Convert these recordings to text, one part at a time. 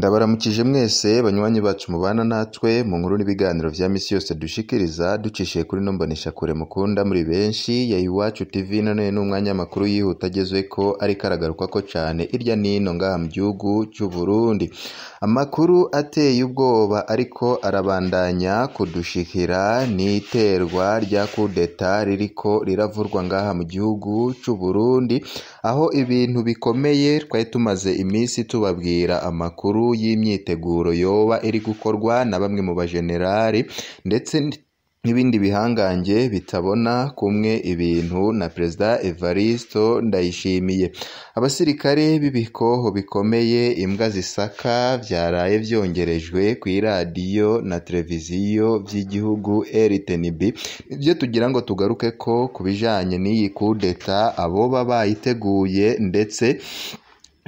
Ndabaramukije mwese banywanyi bacu mubana natwe mu nkuru n'ibiganiro bya minsi yose dushikiriza ducishije kuri nombanisha kure mukunda muri benshi ya Iwacu TV none ni umwanya makuru yihuta agezwe ko ari karagaruka ko cyane irya nino ngaha mu gihugu cy'u Burundi amakuru ateye ubwoba ariko arabandanya kudushikira ni iterwa rya kudeta ririko riravurwa ngaha mu gihugu cy'u Burundi aho ibintu bikomeye twari tumaze iminsi tubabwira amakuru y'imyiteguro yoba iri gukorwa na bamwe mu bajenerali ndetse n'ibindi bihangange bitabona kumwe ibintu na Perezida Evaristo Ndayishimiye. Abasirikare b'ibikoho bikomeye imbwa zisaka byaraye byongerejwe ku iradiyo na televiziyo by'igihugu RTNB. Ibyo tugira ngo tugaruke ko ku bijyanye n'iyi kudeta abo baba bayiteguye ndetse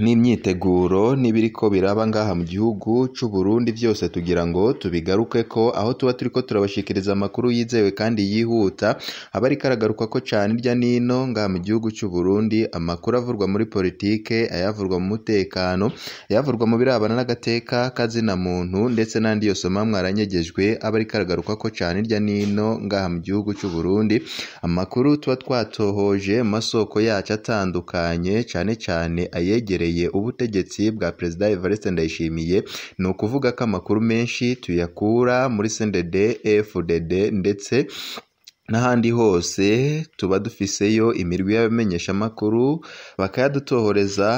n'imyiteguro ko biraba ngaha mu gihugu cy'u Burundi byose tugira ngo tubigaruke ko aho tuba turi ko turabashikiriza amakuru yizewe kandi yihuta aba ari karagaruka ko cyane irya nino ngaha mu gihugu cy'u Burundi amakuru avurwa muri politike ayavurwa mu mutekano ayavurwa mu birabana n'agateka kazina muntu ndetse n'andi yose mwaranyegejwe aba ari karagaruka ko cyane irya nino ngaha mu gihugu cy'u Burundi amakuru tuba twatohoje masoko yacu atandukanye cyane cyane ayegereye uyoboye ubutegetsi bwa Perezida Evariste Ndayishimiye ni ukuvuga ko amakuru menshi tuyakura muri CNDD FDD ndetse n'ahandi hose tuba dufiseyo imirwi y'abamenyeshamakuru bakayadutohoreza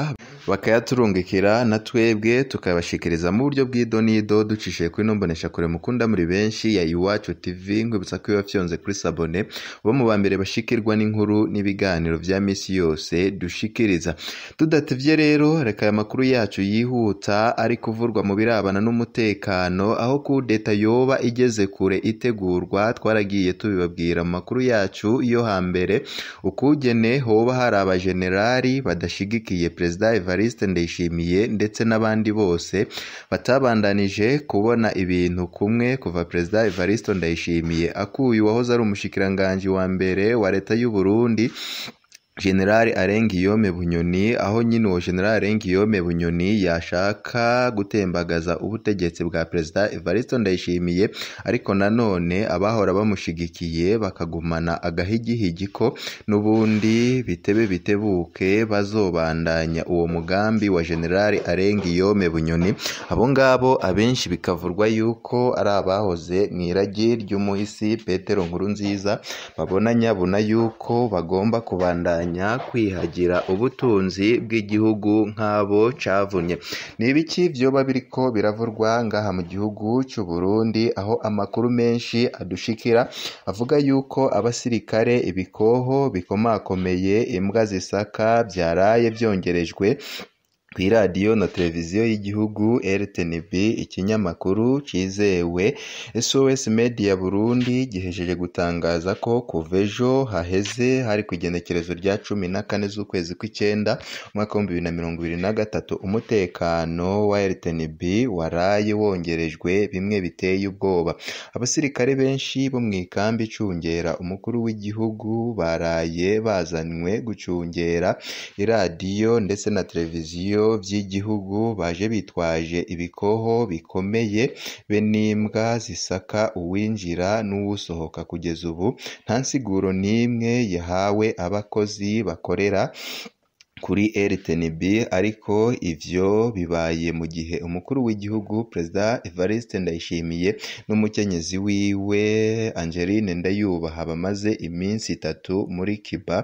bakayaturungikira na twebwe tukabashikiriza mu buryo bw'idonido ducishije kuri kure mukunda muri benshi ya iwacu tv nkwibutsa ko iyo wafyonze kuri sabone bo mu ba mbere bashikirwa n'inkuru n'ibiganiro bya minsi yose dushikiriza tudatebye rero reka aya makuru yacu yihuta ari kuvurwa mu birabana n'umutekano aho kudeta yoba igeze kure itegurwa twaragiye tubibabwira mu makuru yacu yo hambere ukugene hoba hari abajenerali badashyigikiye perezida Evariste Ndayishimiye ndetse n'abandi bose batabandanije kubona ibintu kumwe kuva Perezida Evariste Ndayishimiye akuye uwahoze ari umushyikiranganji wa mbere wa Leta y'u Burundi General Alain Guillaume Bunyoni aho nyine uwo General Alain Bunyoni yashaka gutembagaza ubutegetsi bwa Perezida Evariste Ndayishimiye ariko nanone abahora bamushigikiye bakagumana agahigihigi ko n'ubundi bitebe bitebuke bazobandanya uwo mugambi wa General Alain Guillaume Bunyoni abo ngabo abenshi bikavurwa yuko ari abahoze mu iragi ry'umuhisi Petero Nkuru nziza babona nyabuna yuko bagomba kubandanya kurwanya kwihagira ubutunzi bw'igihugu nk'abo cavunye ni ibiki byoba biriko biravurwa ngaha mu gihugu cy'u Burundi aho amakuru menshi adushikira avuga yuko abasirikare ibikoho bikomakomeye imbwa zisaka byaraye byongerejwe ku iradiyo na televiziyo y'igihugu rtnb ikinyamakuru cyizewe sos media burundi gihejeje gutangaza ko kuva ejo haheze hari ku igenekerezo rya cumi na kane z'ukwezi kw'icyenda umwaka w'ibihumbi bibiri na mirongo ibiri na gatatu umutekano wa rtnb waraye wongerejwe bimwe biteye ubwoba abasirikare benshi bo mu ikambi icungera umukuru w'igihugu baraye bazanywe gucungera iradiyo ndetse na televiziyo biro by'igihugu baje bitwaje ibikoho bikomeye be n'imbwa zisaka uwinjira n'uwusohoka kugeza ubu nta nsiguro n'imwe yahawe abakozi bakorera kuri LTNB ariko ibyo bibaye mu gihe umukuru w'igihugu perezida Evariste Ndayishimiye n'umukenyezi wiwe Angeline Ndayubaha bamaze iminsi itatu muri Cuba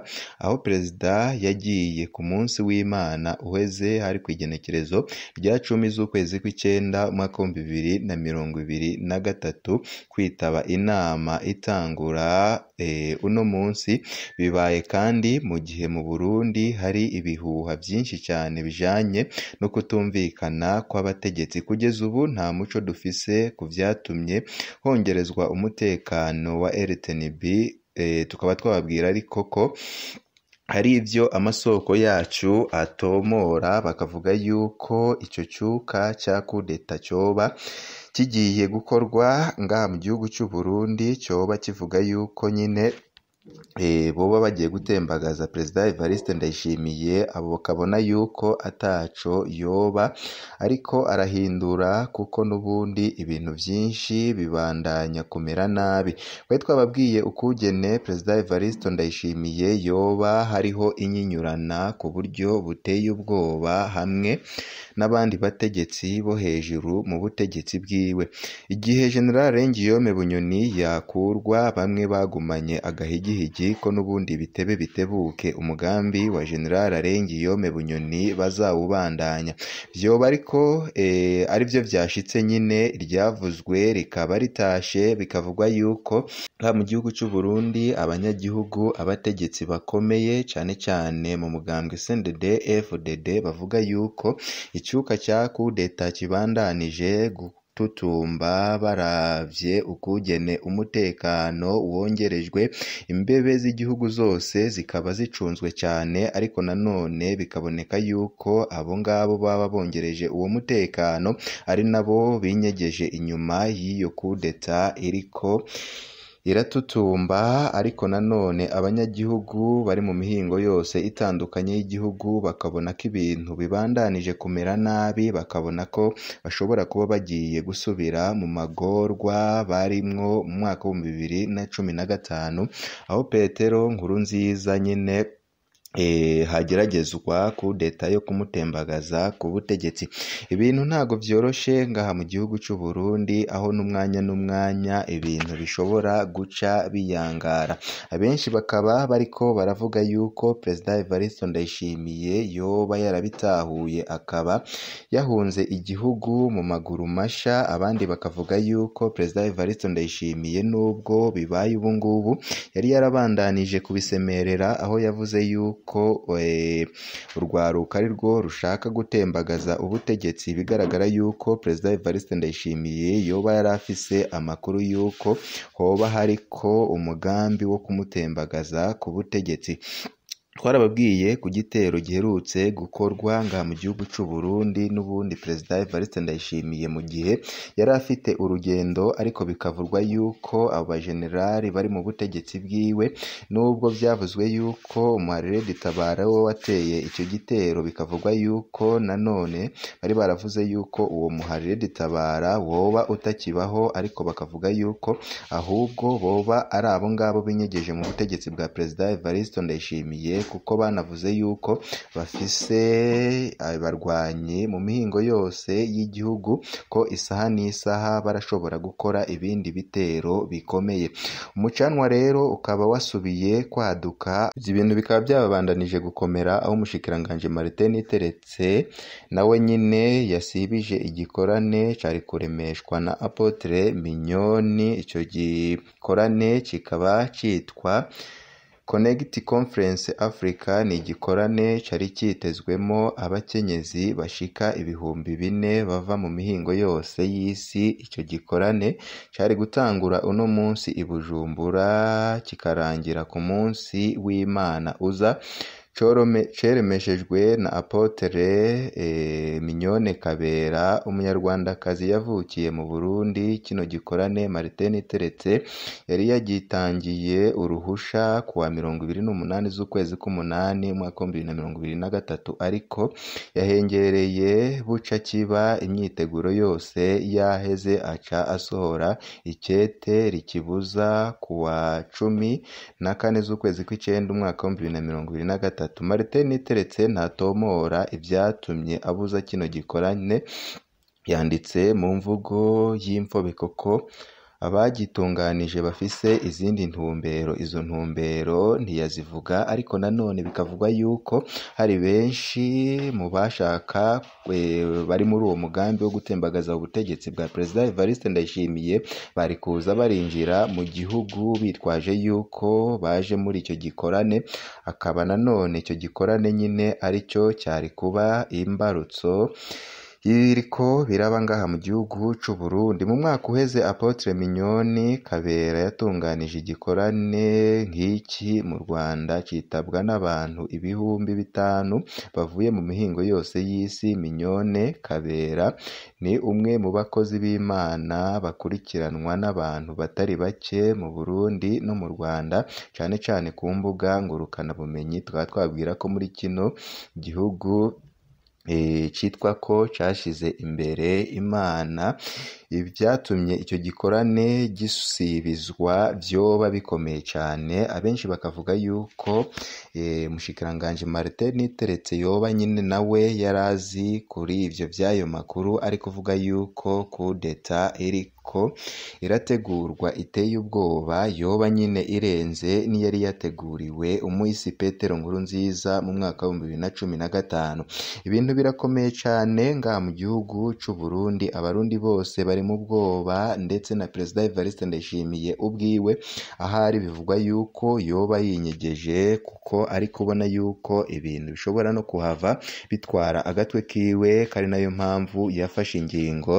aho perezida yagiye ku munsi w'Imana uheze hari ku igenekerezo rya cumi z'ukwezi kw'icyenda umwaka w'ibihumbi bibiri na mirongo ibiri na gatatu kwitaba inama itangura eh, uno munsi bibaye kandi mu gihe mu Burundi hari ibi ibihuha byinshi cyane bijyanye no kutumvikana kw'abategetsi kugeza ubu nta muco dufise ku byatumye hongerezwa umutekano wa LTNB eh, tukaba twababwira ariko ko hari ibyo amasoko yacu atomora bakavuga yuko icyo cyuka cya kudeta cyoba kigiye gukorwa ngaha mu gihugu cy'u Burundi cyoba kivuga yuko nyine Eh, boba bagiye gutembagaza Perezida Evariste Ndayishimiye bakabona yuko ataco yoba ariko arahindura kuko n'ubundi ibintu byinshi bibandanya kumera nabi twari twababwiye ukugene Perezida Evariste Ndayishimiye yoba hariho inyinyurana ku buryo buteye ubwoba hamwe n'abandi bategetsi bo hejuru mu butegetsi bwiwe igihe General Ngiyome Bunyoni yakurwa bamwe bagumanye agahigi gihigi ko n'ubundi bitebe bitebuke umugambi wa General Arenga Guillaume Bunyoni bazawubandanya byoba ariko ari eh, aribyo byashitse nyine ryavuzwe rikaba ritashe bikavugwa yuko ha mu gihugu cy'u Burundi abanyagihugu abategetsi bakomeye cyane cyane mu mugambwe CNDD FDD bavuga yuko icyuka cya kudeta kibandanije tucumba baravye ukugene umutekano wongerejwe imbebe z'igihugu zose zikaba zicunzwe cyane ariko nanone bikaboneka yuko abo ngabo baba bongereje uwo mutekano ari nabo binyegeje inyuma y'iyo coup iriko iratutumba ariko nanone abanyagihugu bari mu mihingo yose itandukanye y'igihugu bakabona ko ibintu bibandanije kumera nabi bakabona ko bashobora kuba bagiye gusubira mu magorwa barimwo mu mwaka w'ibihumbi bibiri na cumi na gatanu aho Petero nkuru nziza nyine Eh, hageragezwa kudeta yo kumutembagaza ku butegetsi ibintu ntabwo byoroshye ngaha mu gihugu cy'u Burundi aho n'umwanya n'umwanya ibintu bishobora guca biyangara abenshi bakaba bariko baravuga yuko Perezida Evariste Ndayishimiye yoba yarabitahuye akaba yahunze igihugu mu maguru masha abandi bakavuga yuko Perezida Evariste Ndayishimiye nubwo bibaye ubu ngubu yari yarabandanije kubisemerera aho yavuze yuko uko eh, urwaruka ari rwo rushaka gutembagaza ubutegetsi bigaragara yuko Perezida Evariste Ndayishimiye yoba yari afise amakuru y'uko hoba hariko umugambi wo kumutembagaza ku butegetsi Twarababwiye ku gitero giherutse gukorwa ngaha mu gihugu cy'u Burundi n'ubundi Perezida Evariste Ndayishimiye mu gihe yari afite urugendo ariko bikavurwa yuko abo bajenerali bari mu butegetsi bwiwe nubwo byavuzwe yuko Umuharereye Dutabara we wateye icyo gitero bikavugwa yuko nanone bari baravuze yuko uwo Muharereye Dutabara woba utakibaho ariko bakavuga yuko ahubwo boba ari abo ngabo binyegeje mu butegetsi bwa Perezida Evariste Ndayishimiye kuko banavuze yuko bafise eh, barwanyi mu mihingo yose y'igihugu ko isaha n'isaha barashobora gukora ibindi bitero bikomeye umucanwa rero ukaba wasubiye kwaduka ibyo bintu bikaba byababandanije gukomera aho umushikiranganje Martin Teretse nawe nyine yasibije igikorane cyari kuremeshwa na Apotre Mignone icyo gikorane kikaba cyitwa Connect Conference Africa ni igikorane cyari cyitezwemo abakenyezi bashika ibihumbi bine bava mu mihingo yose y'isi, icyo gikorane cyari gutangura uno munsi i Bujumbura kikarangira ku munsi w'Imana uza cyeremeshejwe na Apotre eh, Mignonne Kabera umunyarwandakazi yavukiye mu Burundi kino gikorane Martin Teretse yari yagitangiye uruhusha kuwa mirongo ibiri n'umunani z'ukwezi k'umunani umwaka wa bibiri na mirongo ibiri na gatatu ariko yahengereye buca kiba imyiteguro yose yaheze aca asohora icyete rikibuza kuwa cumi na kane z'ukwezi kw'icenda umwaka wa bibiri na mirongo ibiri na gatatu gatatu. Martine iteretse ntatomora ibyatumye abuza kino gikorane, yanditse mu mvugo y'infobeko ko abagitunganije bafise izindi ntumbero. Izo ntumbero ntiyazivuga ariko nanone bikavugwa yuko hari benshi mu bashaka bari muri uwo mugambi wo gutembagaza ubutegetsi bwa Perezida Evariste Ndayishimiye bari kuza barinjira mu gihugu bitwaje yuko baje muri icyo gikorane, akaba nanone icyo gikorane nyine ari cyo cyari kuba imbarutso Ibi biriko biraba ngaha mu gihugu c'Uburundi mu mwaka uheze Apotre Mignonne Kabera yatunganije igikorane nk'iki mu Rwanda citabwa n'abantu ibihumbi bitanu bavuye mu mihingo yose y'isi Mignonne Kabera ni umwe mu bakozi b'Imana bakurikiranwa n'abantu batari bake mu Burundi no mu Rwanda cyane cyane ku mbuga ngurukanabumenyi bumenyi tukaba twabwira ko muri kino gihugu Eh, cyitwa ko cyashyize imbere imana ibyatumye icyo gikorane gisubizwa byoba bikomeye cyane abenshi bakavuga yuko umushikiranganji eh, Martin Teretse yoba nyine nawe yari azi kuri ibyo by'ayo makuru ari kuvuga yuko kudeta iri ko irategurwa iteye ubwoba yoba nyine irenze n'iyari yateguriwe umuisi Petero nkuru nziza mu mwaka w'ibihumbi bibiri na cumi na gatanu ibintu birakomeye cyane ngaha mu gihugu cy'u Burundi abarundi bose bari mu bwoba ndetse na Perezida Evariste Ndayishimiye ubwiwe ahari bivugwa yuko yoba yinyegeje kuko ari kubona yuko ibintu bishobora no kuhava bitwara agatwe kiwe kari nayo mpamvu yafashe ingingo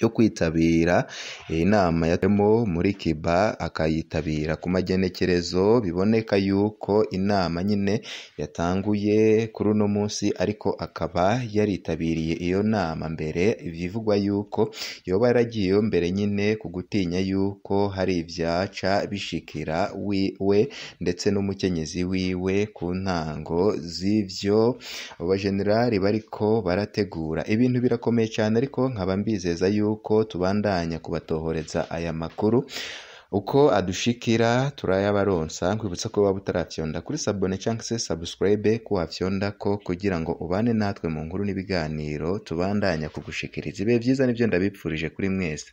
yo kwitabira eh, inama yatemo muri kiba akayitabira ku magenekerezo biboneka yuko inama nyine yatanguye kuri uno munsi ariko akaba yaritabiriye iyo nama mbere bivugwa yuko yoba yaragiyeyo mbere nyine ku gutinya yuko hari ibyaca bishikira wiwe ndetse n'umukenyezi wiwe ku ntango z'ibyo abajenerali bariko barategura ibintu birakomeye cyane ariko nkaba mbizeza yuko y'uko tubandanya kubatohoreza aya makuru uko adushikira turayabaronsa nkwibutsa ko waba utaravyonda kuri sabone cyangwa se subscribe ko wavyonda ko kugira ngo ubane natwe mu nkuru n'ibiganiro tubandanya kugushikiriza ibihe byiza nibyo ndabipfurije kuri mwese